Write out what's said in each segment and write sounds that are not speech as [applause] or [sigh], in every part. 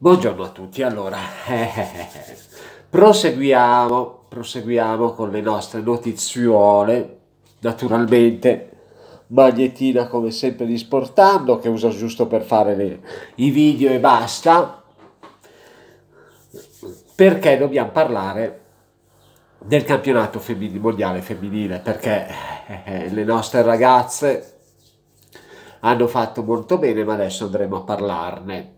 Buongiorno a tutti, allora [laughs] proseguiamo, proseguiamo con le nostre notiziole, naturalmente magliettina come sempre di Sportando che uso giusto per fare le, i video e basta, perché dobbiamo parlare del campionato femminile, mondiale femminile, perché eh, le nostre ragazze hanno fatto molto bene ma adesso andremo a parlarne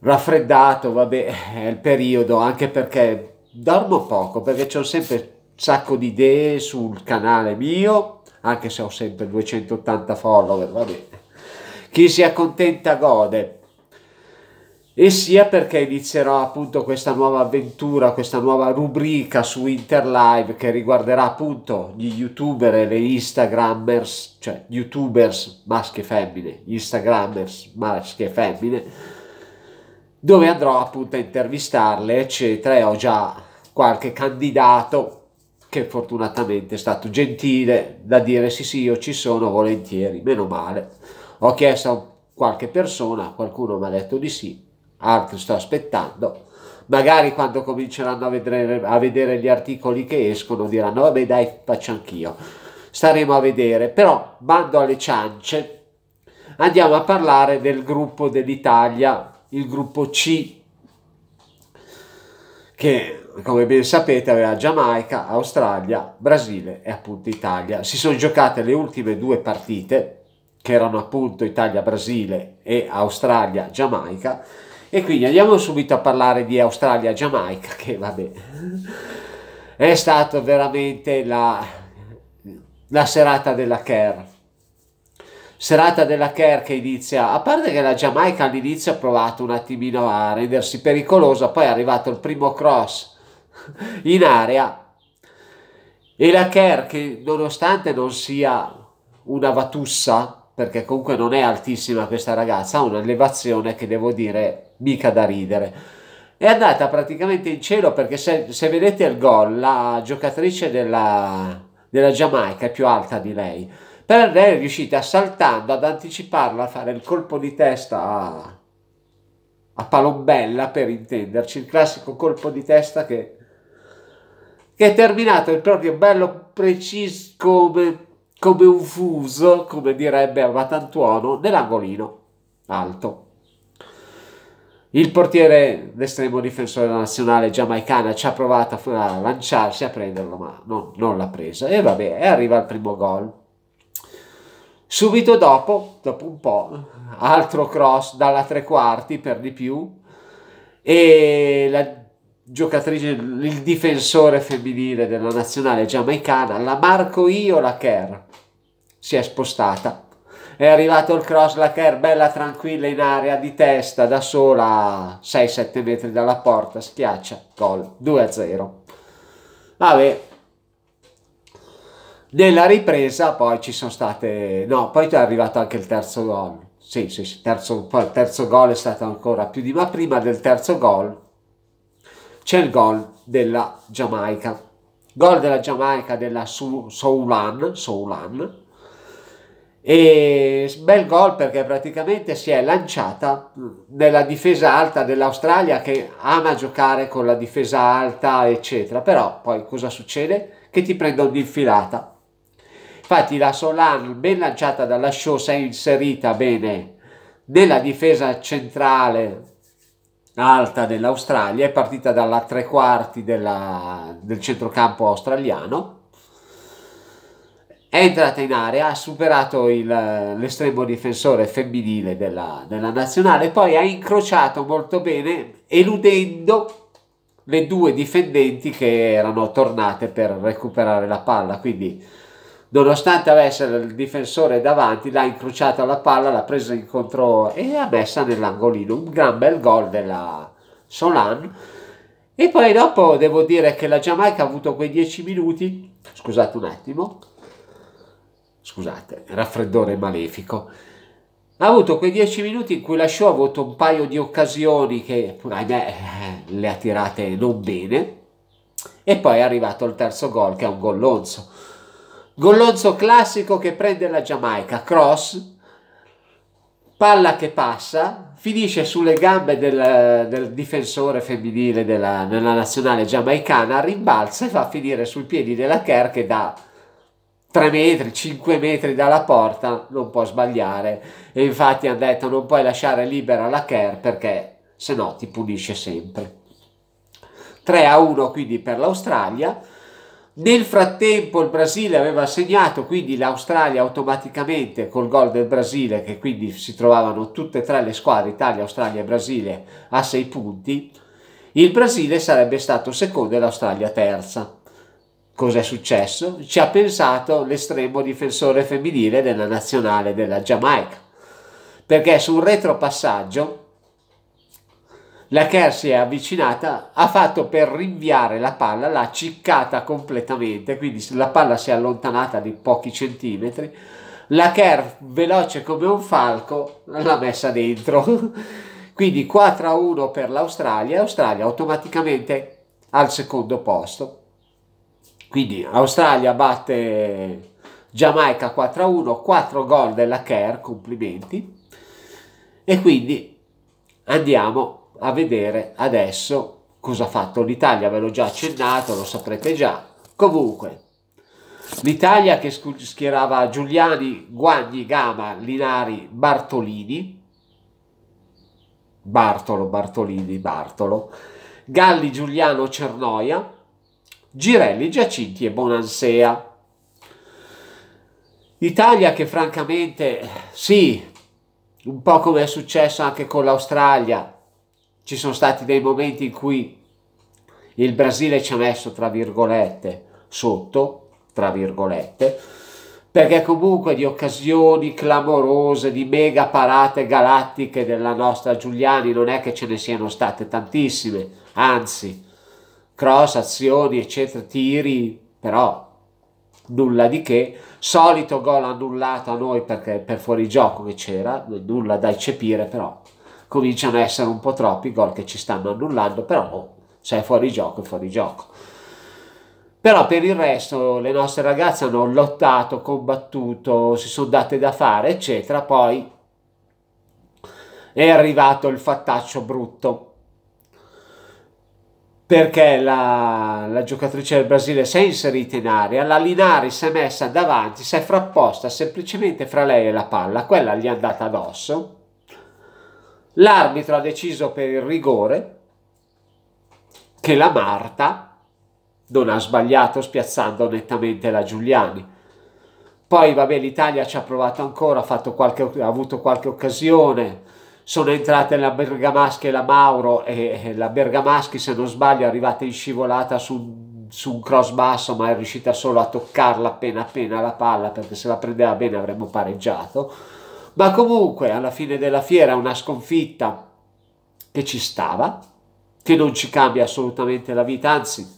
raffreddato, vabbè, è il periodo, anche perché dormo poco, perché ho sempre un sacco di idee sul canale mio, anche se ho sempre 280 follower, vabbè. Chi si accontenta gode. E sia perché inizierò appunto questa nuova avventura, questa nuova rubrica su Interlive che riguarderà appunto gli youtuber e le instagrammers, cioè youtubers maschi e femmine, instagrammers maschi e femmine, dove andrò appunto a intervistarle, eccetera, e ho già qualche candidato che fortunatamente è stato gentile da dire sì sì io ci sono volentieri, meno male. Ho chiesto a qualche persona, qualcuno mi ha detto di sì, altri sto aspettando. Magari quando cominceranno a vedere, a vedere gli articoli che escono diranno vabbè dai faccio anch'io. Staremo a vedere, però bando alle ciance, andiamo a parlare del gruppo dell'Italia il gruppo C che come ben sapete aveva Giamaica, Australia, Brasile e appunto Italia. Si sono giocate le ultime due partite che erano appunto Italia-Brasile e Australia-Giamaica e quindi andiamo subito a parlare di Australia-Giamaica che vabbè è stata veramente la, la serata della Kerr serata della Kerr che inizia, a parte che la Giamaica all'inizio ha provato un attimino a rendersi pericolosa, poi è arrivato il primo cross [laughs] in area e la Kerr che nonostante non sia una vatussa, perché comunque non è altissima questa ragazza, ha un'elevazione che devo dire mica da ridere. È andata praticamente in cielo perché se, se vedete il gol, la giocatrice della, della Giamaica è più alta di lei però lei è riuscita saltando ad anticiparla a fare il colpo di testa a, a Palombella, per intenderci, il classico colpo di testa che, che è terminato il proprio bello preciso come, come un fuso, come direbbe Amatantuono, nell'angolino alto. Il portiere l'estremo difensore della nazionale giamaicana ci ha provato a lanciarsi a prenderlo, ma non, non l'ha presa. E vabbè, e arriva il primo gol. Subito dopo, dopo un po', altro cross dalla tre quarti per di più e la giocatrice, il difensore femminile della nazionale giamaicana, la Marco Io Kerr, si è spostata. È arrivato il cross la Kerr, bella tranquilla in area di testa, da sola, 6-7 metri dalla porta, schiaccia, gol, 2-0. Vabbè, nella ripresa poi ci sono state... No, poi è arrivato anche il terzo gol. Sì, sì, sì terzo, poi il terzo gol è stato ancora più di... Ma prima del terzo gol c'è il gol della Giamaica. Gol della Giamaica della Soulan, Soulan. E bel gol perché praticamente si è lanciata nella difesa alta dell'Australia che ama giocare con la difesa alta, eccetera. Però poi cosa succede? Che ti prende un'infilata. Infatti la Solano, ben lanciata dalla Show, si è inserita bene nella difesa centrale alta dell'Australia, è partita dalla tre quarti della, del centrocampo australiano, è entrata in area, ha superato l'estremo difensore femminile della, della nazionale, poi ha incrociato molto bene, eludendo le due difendenti che erano tornate per recuperare la palla, quindi nonostante avesse il difensore davanti, l'ha incrociata la palla, l'ha presa in controllo e l'ha messa nell'angolino. Un gran bel gol della Solan. E poi dopo devo dire che la Giamaica ha avuto quei 10 minuti, scusate un attimo, scusate, raffreddore malefico, ha avuto quei 10 minuti in cui la show ha avuto un paio di occasioni che, ahimè, le ha tirate non bene, e poi è arrivato il terzo gol che è un gollonzo Gollonzo classico che prende la Giamaica, cross, palla che passa, finisce sulle gambe del, del difensore femminile della, della, nazionale giamaicana, rimbalza e va a finire sui piedi della Kerr che da 3 metri, 5 metri dalla porta non può sbagliare e infatti ha detto non puoi lasciare libera la Kerr perché se no ti punisce sempre. 3 a 1 quindi per l'Australia nel frattempo il Brasile aveva segnato, quindi l'Australia automaticamente col gol del Brasile, che quindi si trovavano tutte e tre le squadre, Italia, Australia e Brasile, a sei punti. Il Brasile sarebbe stato secondo e l'Australia terza. Cos'è successo? Ci ha pensato l'estremo difensore femminile della nazionale della Giamaica, perché su un retropassaggio la Kerr si è avvicinata, ha fatto per rinviare la palla, l'ha ciccata completamente, quindi la palla si è allontanata di pochi centimetri, la Kerr veloce come un falco l'ha messa dentro. [laughs] quindi 4 a 1 per l'Australia, Australia automaticamente al secondo posto. Quindi Australia batte Giamaica 4 a 1, 4 gol della Kerr, complimenti. E quindi andiamo a vedere adesso cosa ha fatto l'Italia, ve l'ho già accennato, lo saprete già. Comunque, l'Italia che schierava Giuliani, Guagni, Gama, Linari, Bartolini, Bartolo, Bartolini, Bartolo, Galli, Giuliano, Cernoia, Girelli, Giacinti e Bonansea. Italia che francamente sì, un po' come è successo anche con l'Australia, ci sono stati dei momenti in cui il Brasile ci ha messo, tra virgolette, sotto, tra virgolette, perché comunque di occasioni clamorose, di mega parate galattiche della nostra Giuliani non è che ce ne siano state tantissime, anzi, cross, azioni, eccetera, tiri, però nulla di che, solito gol annullato a noi perché per fuori gioco che c'era, nulla da eccepire però cominciano a essere un po' troppi gol che ci stanno annullando, però boh, se è fuori gioco è fuori gioco. Però per il resto le nostre ragazze hanno lottato, combattuto, si sono date da fare, eccetera, poi è arrivato il fattaccio brutto perché la, la, giocatrice del Brasile si è inserita in aria, la Linari si è messa davanti, si è frapposta semplicemente fra lei e la palla, quella gli è andata addosso l'arbitro ha deciso per il rigore che la Marta non ha sbagliato spiazzando nettamente la Giuliani. Poi vabbè l'Italia ci ha provato ancora, ha, qualche, ha avuto qualche occasione, sono entrate la Bergamaschi e la Mauro e, e la Bergamaschi se non sbaglio è arrivata in scivolata su, su un cross basso ma è riuscita solo a toccarla appena appena la palla perché se la prendeva bene avremmo pareggiato ma comunque alla fine della fiera una sconfitta che ci stava, che non ci cambia assolutamente la vita, anzi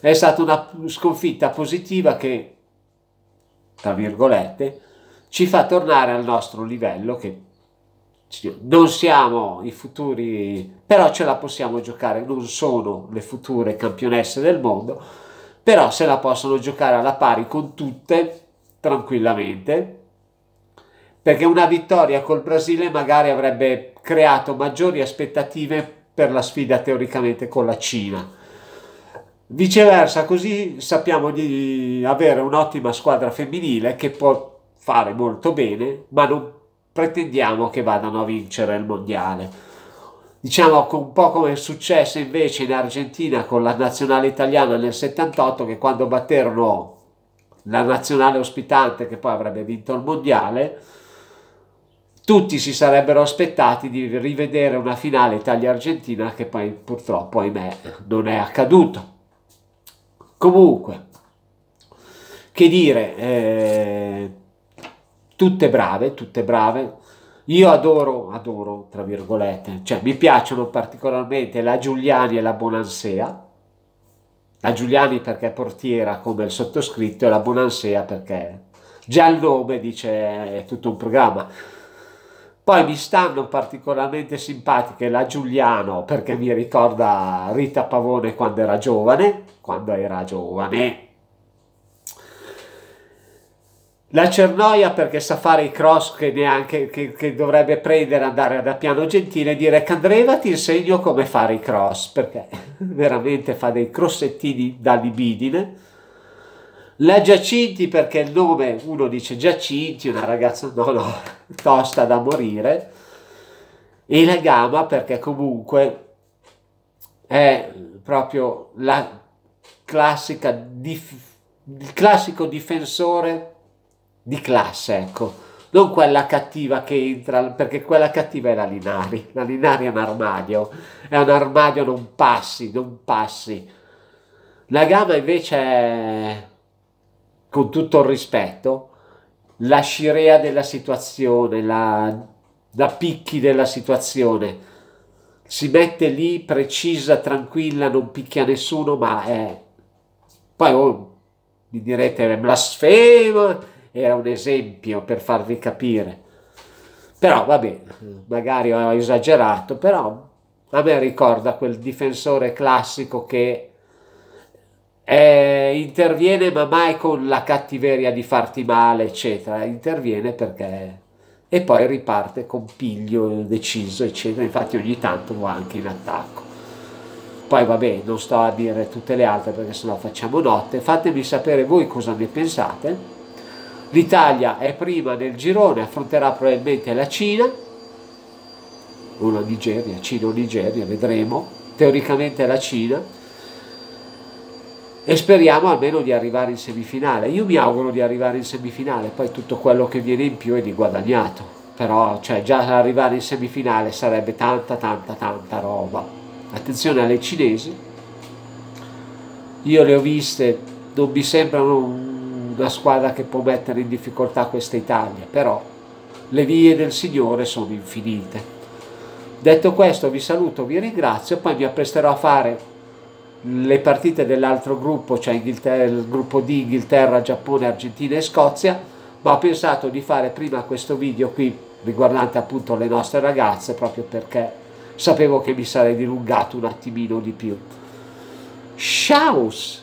è stata una sconfitta positiva che, tra virgolette, ci fa tornare al nostro livello che non siamo i futuri, però ce la possiamo giocare, non sono le future campionesse del mondo, però se la possono giocare alla pari con tutte tranquillamente perché una vittoria col Brasile magari avrebbe creato maggiori aspettative per la sfida teoricamente con la Cina. Viceversa, così sappiamo di avere un'ottima squadra femminile che può fare molto bene, ma non pretendiamo che vadano a vincere il mondiale diciamo un po' come è successo invece in Argentina con la nazionale italiana nel 78 che quando batterono la nazionale ospitante che poi avrebbe vinto il mondiale tutti si sarebbero aspettati di rivedere una finale Italia-Argentina che poi purtroppo, ahimè, non è accaduto. Comunque, che dire, eh, tutte brave, tutte brave. Io adoro, adoro, tra virgolette, cioè mi piacciono particolarmente la Giuliani e la Bonansea. La Giuliani perché è portiera come il sottoscritto e la Bonansea perché già il nome dice è tutto un programma. Poi mi stanno particolarmente simpatiche la Giuliano perché mi ricorda Rita Pavone quando era giovane, quando era giovane. La Cernoia perché sa fare i cross che, neanche, che, che dovrebbe prendere, andare da piano gentile e dire Candreva ti insegno come fare i cross perché [laughs] veramente fa dei crossettini da libidine la Giacinti perché il nome, uno dice Giacinti, una ragazza, no, no, tosta da morire. E la Gama perché comunque è proprio la classica dif- il classico difensore di classe, ecco. Non quella cattiva che entra, perché quella cattiva è la Linari. La Linari è un armadio, è un armadio non passi, non passi. La Gama invece è con tutto il rispetto, la scirea della situazione, la, la picchi della situazione. Si mette lì precisa, tranquilla, non picchia nessuno, ma è... Poi oh, mi direte blasfemo, era un esempio per farvi capire. Però vabbè, magari ho esagerato, però a me ricorda quel difensore classico che eh, interviene ma mai con la cattiveria di farti male eccetera interviene perché e poi riparte con piglio deciso eccetera infatti ogni tanto va anche in attacco poi vabbè non sto a dire tutte le altre perché sennò facciamo notte fatemi sapere voi cosa ne pensate l'Italia è prima nel girone affronterà probabilmente la Cina o la Nigeria Cina o Nigeria vedremo teoricamente la Cina e speriamo almeno di arrivare in semifinale. Io mi auguro di arrivare in semifinale, poi tutto quello che viene in più è di guadagnato, però cioè, già arrivare in semifinale sarebbe tanta tanta tanta roba. Attenzione alle cinesi, io le ho viste, non mi sembrano una squadra che può mettere in difficoltà questa Italia, però le vie del Signore sono infinite. Detto questo vi saluto, vi ringrazio, poi mi appresterò a fare le partite dell'altro gruppo, cioè il gruppo D, Inghilterra, Giappone, Argentina e Scozia, ma ho pensato di fare prima questo video qui riguardante appunto le nostre ragazze proprio perché sapevo che mi sarei dilungato un attimino di più. Ciao!